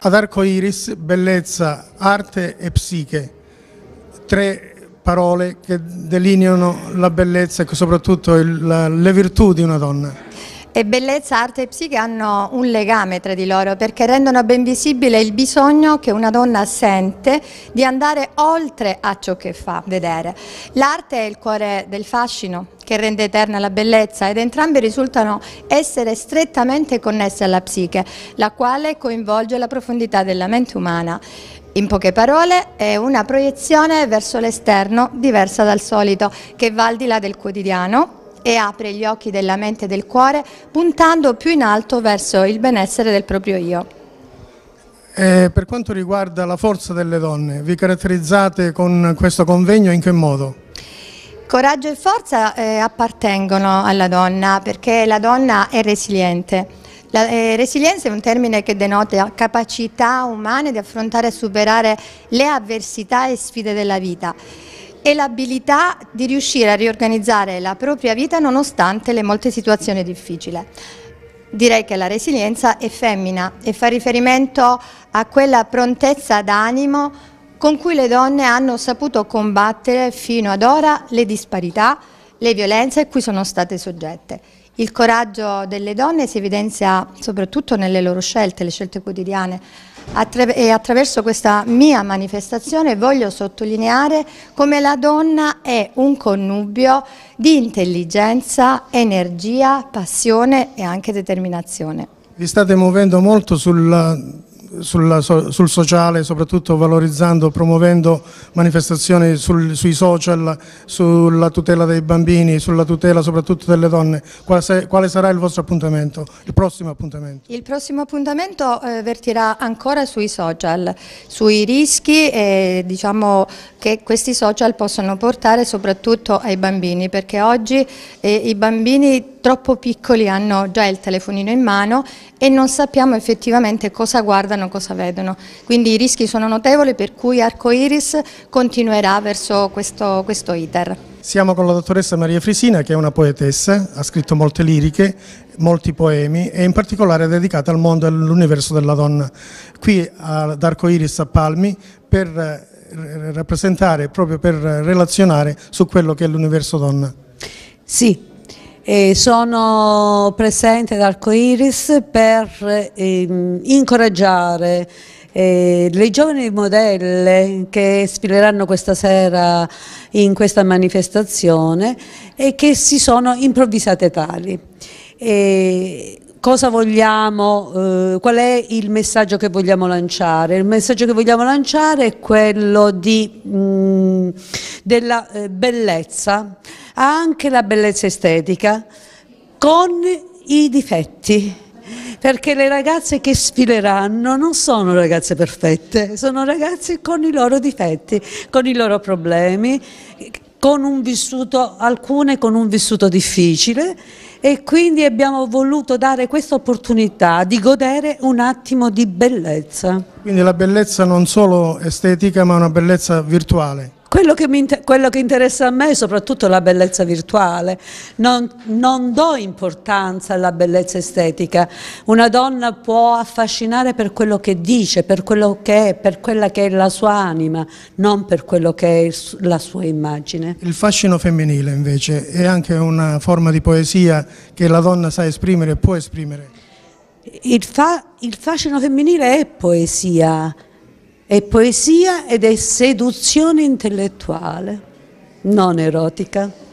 Ad Arco Iris, bellezza, arte e psiche, tre parole che delineano la bellezza e soprattutto il, la, le virtù di una donna. E bellezza, arte e psiche hanno un legame tra di loro perché rendono ben visibile il bisogno che una donna sente di andare oltre a ciò che fa vedere. L'arte è il cuore del fascino che rende eterna la bellezza ed entrambe risultano essere strettamente connesse alla psiche, la quale coinvolge la profondità della mente umana. In poche parole è una proiezione verso l'esterno diversa dal solito, che va al di là del quotidiano e apre gli occhi della mente e del cuore puntando più in alto verso il benessere del proprio io. E per quanto riguarda la forza delle donne, vi caratterizzate con questo convegno in che modo? Coraggio e forza eh, appartengono alla donna perché la donna è resiliente. La eh, resilienza è un termine che denota capacità umane di affrontare e superare le avversità e sfide della vita e l'abilità di riuscire a riorganizzare la propria vita nonostante le molte situazioni difficili. Direi che la resilienza è femmina e fa riferimento a quella prontezza d'animo con cui le donne hanno saputo combattere fino ad ora le disparità, le violenze a cui sono state soggette. Il coraggio delle donne si evidenzia soprattutto nelle loro scelte, le scelte quotidiane e attraverso questa mia manifestazione voglio sottolineare come la donna è un connubio di intelligenza, energia, passione e anche determinazione. Vi state muovendo molto sul sulla, sul sociale, soprattutto valorizzando, promuovendo manifestazioni sul, sui social, sulla tutela dei bambini, sulla tutela soprattutto delle donne. Quale, quale sarà il vostro appuntamento, il prossimo appuntamento? Il prossimo appuntamento eh, vertirà ancora sui social, sui rischi e, diciamo, che questi social possono portare soprattutto ai bambini, perché oggi eh, i bambini troppo piccoli hanno già il telefonino in mano e non sappiamo effettivamente cosa guardano cosa vedono. Quindi i rischi sono notevoli per cui Arco Iris continuerà verso questo, questo iter. Siamo con la dottoressa Maria Frisina che è una poetessa, ha scritto molte liriche, molti poemi e in particolare è dedicata al mondo e all'universo della donna. Qui ad Arco Iris a Palmi per eh, rappresentare, proprio per eh, relazionare su quello che è l'universo donna. Sì, eh, sono presente ad Arco Iris per ehm, incoraggiare eh, le giovani modelle che sfileranno questa sera in questa manifestazione e che si sono improvvisate tali. Eh, cosa vogliamo, eh, qual è il messaggio che vogliamo lanciare? Il messaggio che vogliamo lanciare è quello di, mh, mm, della eh, bellezza ha anche la bellezza estetica con i difetti perché le ragazze che sfileranno non sono ragazze perfette, sono ragazze con i loro difetti, con i loro problemi, con un vissuto, alcune con un vissuto difficile e quindi abbiamo voluto dare questa opportunità di godere un attimo di bellezza. Quindi la bellezza non solo estetica ma una bellezza virtuale. Quello che, inter quello che, interessa a me è soprattutto la bellezza virtuale, non, non, do importanza alla bellezza estetica, una donna può affascinare per quello che dice, per quello che è, per quella che è la sua anima, non per quello che è la sua immagine. Il fascino femminile invece è anche una forma di poesia che la donna sa esprimere e può esprimere. il, fa il fascino femminile è poesia, è poesia ed è seduzione intellettuale, non erotica.